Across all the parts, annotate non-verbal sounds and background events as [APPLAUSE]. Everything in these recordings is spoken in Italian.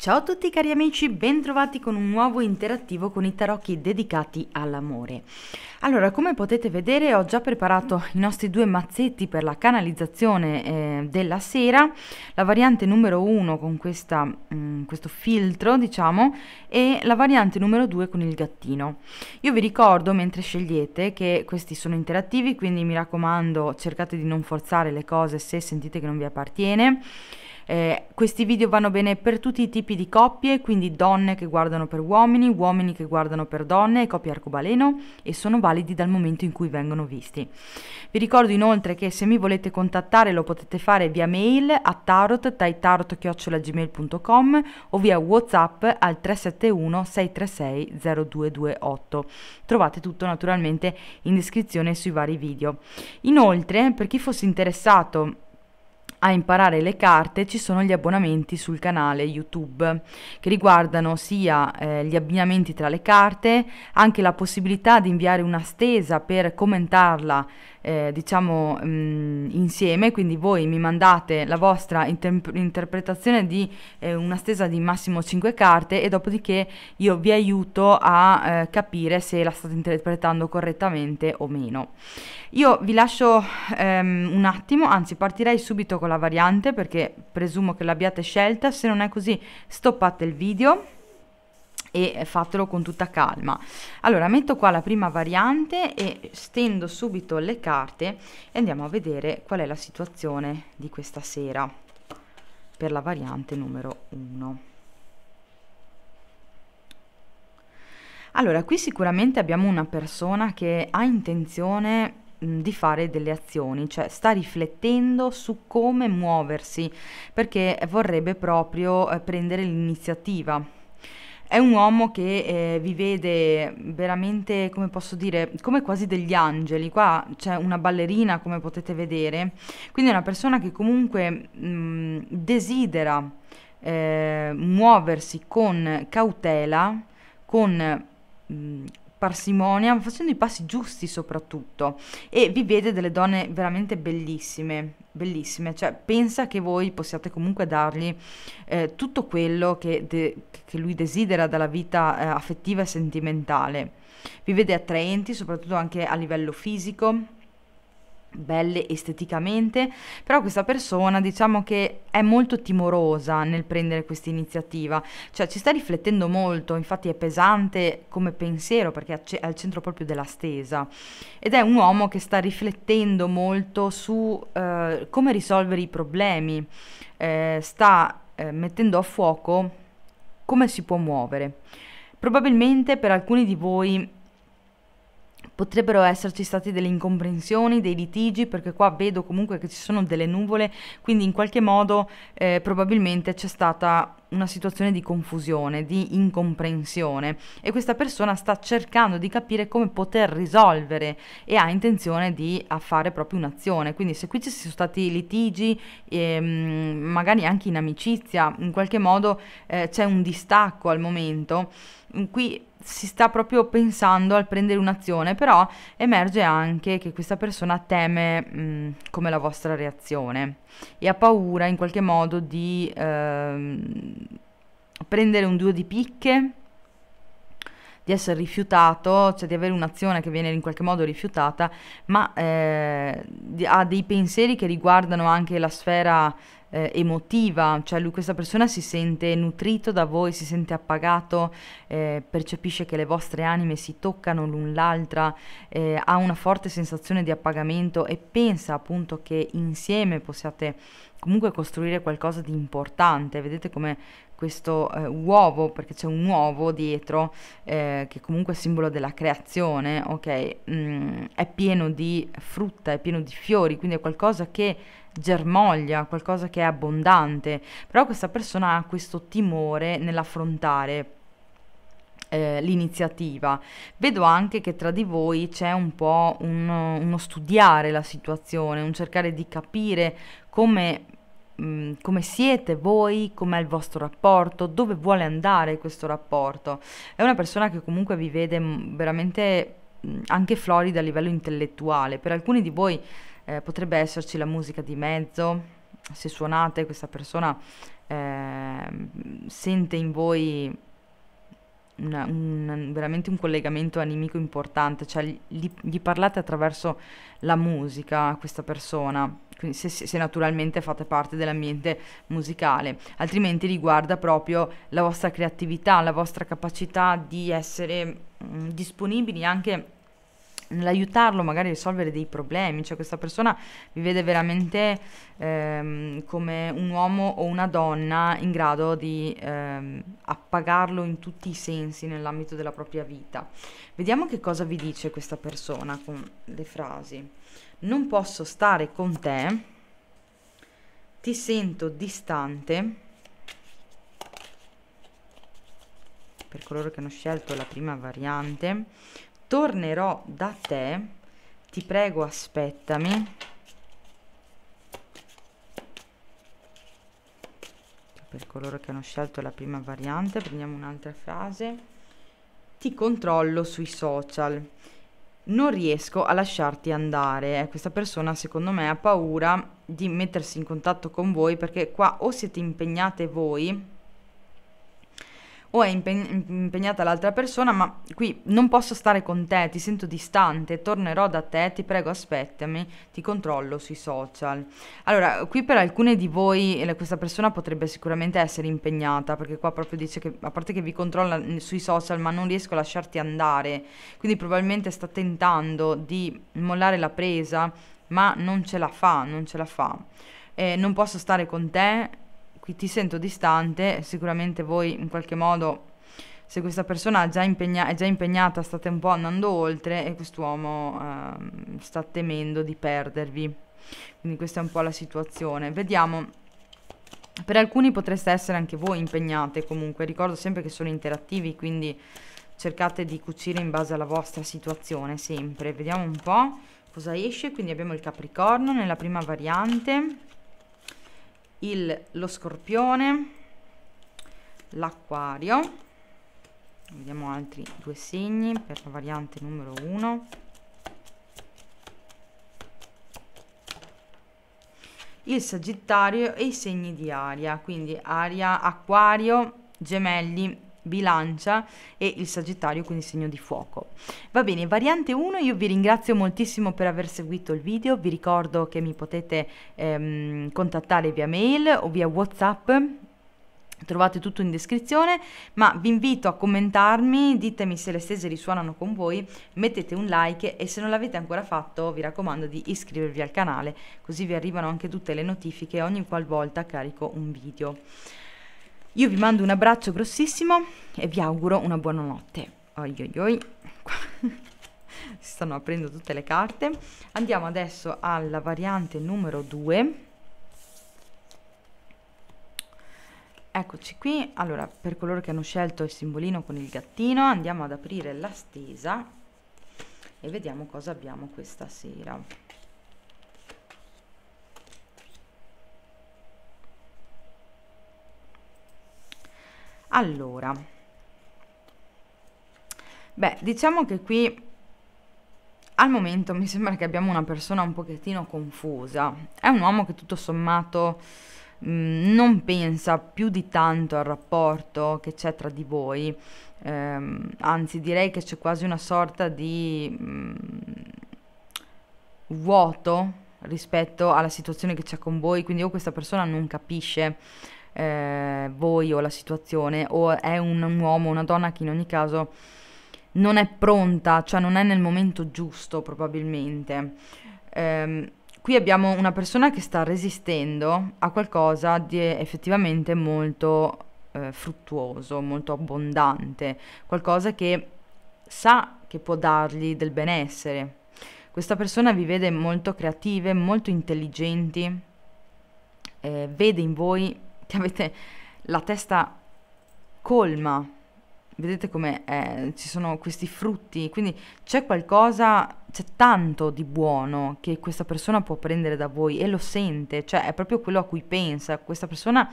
Ciao a tutti cari amici, bentrovati con un nuovo interattivo con i tarocchi dedicati all'amore. Allora, come potete vedere ho già preparato i nostri due mazzetti per la canalizzazione eh, della sera, la variante numero 1 con questa, mh, mm, questo filtro, diciamo, e la variante numero 2 con il gattino. Io vi ricordo, mentre scegliete, che questi sono interattivi, quindi mi raccomando cercate di non forzare le cose se sentite che non vi appartiene eh, questi video vanno bene per tutti i tipi di coppie, quindi donne che guardano per uomini, uomini che guardano per donne, coppie arcobaleno e sono validi dal momento in cui vengono visti. Vi ricordo inoltre che se mi volete contattare lo potete fare via mail a tarot, taitarot.gmail.com o via whatsapp al 371 636 0228. Trovate tutto naturalmente in descrizione sui vari video. Inoltre, per chi fosse interessato a imparare le carte ci sono gli abbonamenti sul canale YouTube che riguardano sia eh, gli abbinamenti tra le carte, anche la possibilità di inviare una stesa per commentarla eh, diciamo mh, mm, insieme, quindi voi mi mandate la vostra inter- interpretazione di eh, una stesa di massimo 5 carte e dopodiché io vi aiuto a eh, capire se la state interpretando correttamente o meno. Io vi lascio ehm, un attimo, anzi partirei subito con la variante perché presumo che l'abbiate scelta, se non è così stoppate il video e eh, fatelo con tutta calma. Allora metto qua la prima variante e stendo subito le carte e andiamo a vedere qual è la situazione di questa sera per la variante numero 1. Allora qui sicuramente abbiamo una persona che ha intenzione di fare delle azioni, cioè sta riflettendo su come muoversi perché vorrebbe proprio eh, prendere l'iniziativa è un uomo che eh, vi vede veramente, come posso dire, come quasi degli angeli. Qua c'è una ballerina, come potete vedere. Quindi è una persona che comunque mh, mm, desidera eh, muoversi con cautela, con mh, mm, parsimonia, ma facendo i passi giusti soprattutto. E vi vede delle donne veramente bellissime, bellissime. Cioè, pensa che voi possiate comunque dargli eh, tutto quello che, de- che, lui desidera dalla vita eh, affettiva e sentimentale. Vi vede attraenti, soprattutto anche a livello fisico belle esteticamente, però questa persona diciamo che è molto timorosa nel prendere questa iniziativa, cioè ci sta riflettendo molto, infatti è pesante come pensiero perché è al centro proprio della stesa ed è un uomo che sta riflettendo molto su eh, come risolvere i problemi, eh, sta eh, mettendo a fuoco come si può muovere. Probabilmente per alcuni di voi potrebbero esserci stati delle incomprensioni, dei litigi, perché qua vedo comunque che ci sono delle nuvole, quindi in qualche modo eh, probabilmente c'è stata una situazione di confusione, di incomprensione e questa persona sta cercando di capire come poter risolvere e ha intenzione di fare proprio un'azione. Quindi se qui ci sono stati litigi, ehm, magari anche in amicizia, in qualche modo eh, c'è un distacco al momento, qui si sta proprio pensando al prendere un'azione, però emerge anche che questa persona teme mh, mm, come la vostra reazione e ha paura in qualche modo di ehm, prendere un due di picche, di essere rifiutato, cioè di avere un'azione che viene in qualche modo rifiutata, ma eh, ha dei pensieri che riguardano anche la sfera eh, emotiva, cioè lui, questa persona si sente nutrito da voi, si sente appagato, eh, percepisce che le vostre anime si toccano l'un l'altra, eh, ha una forte sensazione di appagamento e pensa appunto che insieme possiate comunque costruire qualcosa di importante. Vedete come questo eh, uovo, perché c'è un uovo dietro, eh, che comunque è simbolo della creazione, ok? Mm, è pieno di frutta, è pieno di fiori, quindi è qualcosa che germoglia, qualcosa che è abbondante. Però questa persona ha questo timore nell'affrontare eh, l'iniziativa. Vedo anche che tra di voi c'è un po' un, uno studiare la situazione, un cercare di capire come mm, come siete voi, com'è il vostro rapporto, dove vuole andare questo rapporto. È una persona che comunque vi vede mm, veramente mm, anche florida a livello intellettuale. Per alcuni di voi eh, potrebbe esserci la musica di mezzo, se suonate questa persona eh, sente in voi una, un, veramente un collegamento animico importante, cioè gli, gli, parlate attraverso la musica a questa persona, quindi se, se, naturalmente fate parte dell'ambiente musicale, altrimenti riguarda proprio la vostra creatività, la vostra capacità di essere mh, mm, disponibili anche nell'aiutarlo magari a risolvere dei problemi, cioè questa persona vi vede veramente ehm, come un uomo o una donna in grado di ehm, appagarlo in tutti i sensi nell'ambito della propria vita. Vediamo che cosa vi dice questa persona con le frasi. Non posso stare con te, ti sento distante. Per coloro che hanno scelto la prima variante, tornerò da te ti prego aspettami per coloro che hanno scelto la prima variante prendiamo un'altra frase ti controllo sui social non riesco a lasciarti andare eh, questa persona secondo me ha paura di mettersi in contatto con voi perché qua o siete impegnate voi o è impegnata l'altra persona, ma qui non posso stare con te, ti sento distante, tornerò da te, ti prego aspettami, ti controllo sui social. Allora, qui per alcune di voi eh, questa persona potrebbe sicuramente essere impegnata, perché qua proprio dice che a parte che vi controlla mm, sui social, ma non riesco a lasciarti andare, quindi probabilmente sta tentando di mollare la presa, ma non ce la fa, non ce la fa. Eh, non posso stare con te, ti sento distante, sicuramente voi in qualche modo, se questa persona già impegna- è già impegnata, state un po' andando oltre e quest'uomo eh, sta temendo di perdervi. Quindi questa è un po' la situazione. Vediamo. Per alcuni potreste essere anche voi impegnate comunque, ricordo sempre che sono interattivi, quindi cercate di cucire in base alla vostra situazione sempre. Vediamo un po' cosa esce, quindi abbiamo il Capricorno nella prima variante il, lo scorpione, l'acquario, vediamo altri due segni per la variante numero 1, il sagittario e i segni di aria, quindi aria, acquario, gemelli bilancia e il sagittario quindi segno di fuoco. Va bene, variante 1 io vi ringrazio moltissimo per aver seguito il video, vi ricordo che mi potete ehm, contattare via mail o via whatsapp trovate tutto in descrizione, ma vi invito a commentarmi, ditemi se le stese risuonano con voi, mettete un like e se non l'avete ancora fatto vi raccomando di iscrivervi al canale, così vi arrivano anche tutte le notifiche ogni qualvolta carico un video. Io vi mando un abbraccio grossissimo e vi auguro una buonanotte. notte. Oi oi oi. [LAUGHS] si stanno aprendo tutte le carte. Andiamo adesso alla variante numero 2. Eccoci qui, allora per coloro che hanno scelto il simbolino con il gattino andiamo ad aprire la stesa e vediamo cosa abbiamo questa sera. allora beh diciamo che qui al momento mi sembra che abbiamo una persona un pochettino confusa è un uomo che tutto sommato mm, non pensa più di tanto al rapporto che c'è tra di voi ehm, anzi direi che c'è quasi una sorta di mh, mm, vuoto rispetto alla situazione che c'è con voi quindi o questa persona non capisce eh, voi o la situazione o è un, un uomo o una donna che in ogni caso non è pronta, cioè non è nel momento giusto probabilmente. Eh, qui abbiamo una persona che sta resistendo a qualcosa di effettivamente molto eh, fruttuoso, molto abbondante, qualcosa che sa che può dargli del benessere. Questa persona vi vede molto creative, molto intelligenti, eh, vede in voi che avete la testa colma. Vedete come eh, ci sono questi frutti, quindi c'è qualcosa, c'è tanto di buono che questa persona può prendere da voi e lo sente, cioè è proprio quello a cui pensa. Questa persona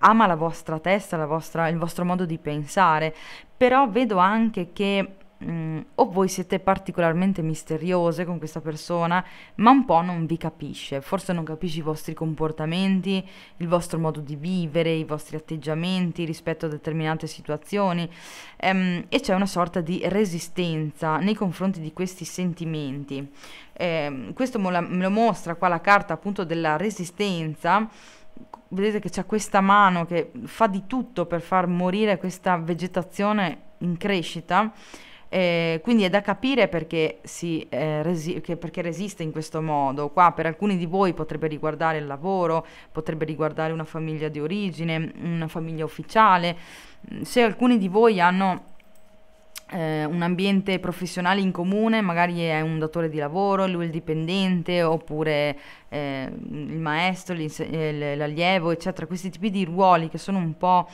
ama la vostra testa, la vostra, il vostro modo di pensare, però vedo anche che mh, mm, o voi siete particolarmente misteriose con questa persona, ma un po' non vi capisce, forse non capisce i vostri comportamenti, il vostro modo di vivere, i vostri atteggiamenti rispetto a determinate situazioni ehm, e c'è una sorta di resistenza nei confronti di questi sentimenti. Eh, questo me, la, me lo mostra qua la carta appunto della resistenza vedete che c'è questa mano che fa di tutto per far morire questa vegetazione in crescita eh, quindi è da capire perché, si, eh, resi- perché resiste in questo modo. Qua per alcuni di voi potrebbe riguardare il lavoro, potrebbe riguardare una famiglia di origine, una famiglia ufficiale. Mm, se alcuni di voi hanno eh, un ambiente professionale in comune, magari è un datore di lavoro, lui è il dipendente, oppure eh, il maestro, eh, l'allievo, eccetera, questi tipi di ruoli che sono un po'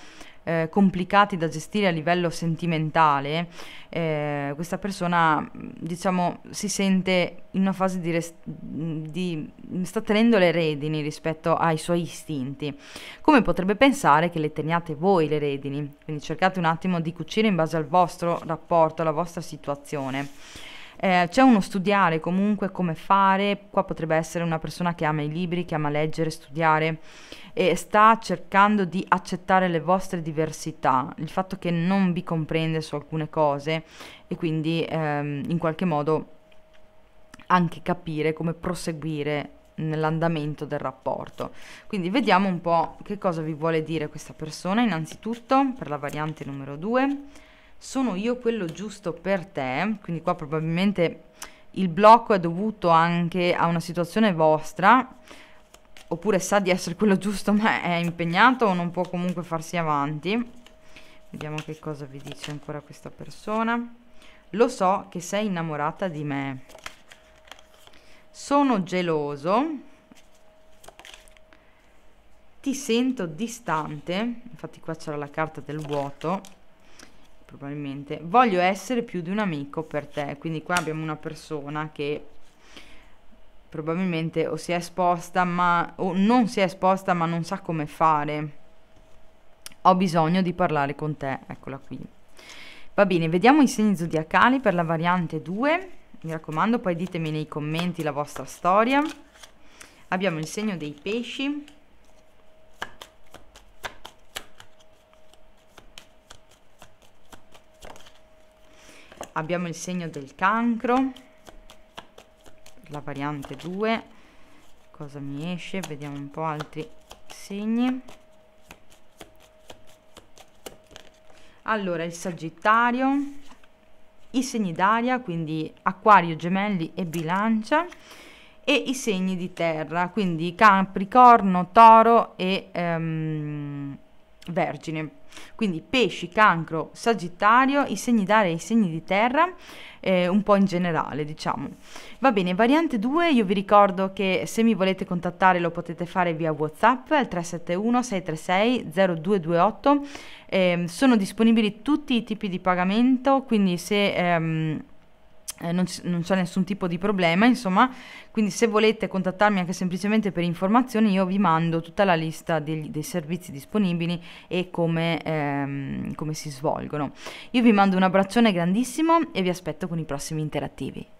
eh, complicati da gestire a livello sentimentale, eh, questa persona diciamo si sente in una fase di, rest- di sta tenendo le redini rispetto ai suoi istinti, come potrebbe pensare che le teniate voi le redini, quindi cercate un attimo di cucire in base al vostro rapporto, alla vostra situazione eh, c'è uno studiare comunque come fare, qua potrebbe essere una persona che ama i libri, che ama leggere, studiare e sta cercando di accettare le vostre diversità, il fatto che non vi comprende su alcune cose e quindi ehm, in qualche modo anche capire come proseguire nell'andamento del rapporto. Quindi vediamo un po' che cosa vi vuole dire questa persona innanzitutto per la variante numero 2 sono io quello giusto per te, quindi qua probabilmente il blocco è dovuto anche a una situazione vostra, oppure sa di essere quello giusto ma è impegnato o non può comunque farsi avanti. Vediamo che cosa vi dice ancora questa persona. Lo so che sei innamorata di me. Sono geloso. Ti sento distante. Infatti qua c'era la carta del vuoto probabilmente voglio essere più di un amico per te quindi qua abbiamo una persona che probabilmente o si è esposta ma o non si è esposta ma non sa come fare ho bisogno di parlare con te eccola qui va bene vediamo i segni zodiacali per la variante 2 mi raccomando poi ditemi nei commenti la vostra storia abbiamo il segno dei pesci abbiamo il segno del cancro, la variante 2, cosa mi esce, vediamo un po' altri segni. Allora, il sagittario, i segni d'aria, quindi acquario, gemelli e bilancia, e i segni di terra, quindi capricorno, toro e... Um, Vergine. Quindi pesci, cancro, sagittario, i segni d'aria e i segni di terra, eh, un po' in generale diciamo. Va bene, variante 2, io vi ricordo che se mi volete contattare lo potete fare via Whatsapp al 371-636-0228. Eh, sono disponibili tutti i tipi di pagamento, quindi se... Ehm, eh, non, c- non, c'è nessun tipo di problema, insomma, quindi se volete contattarmi anche semplicemente per informazioni io vi mando tutta la lista degli, dei servizi disponibili e come, ehm, come si svolgono. Io vi mando un abbraccione grandissimo e vi aspetto con i prossimi interattivi.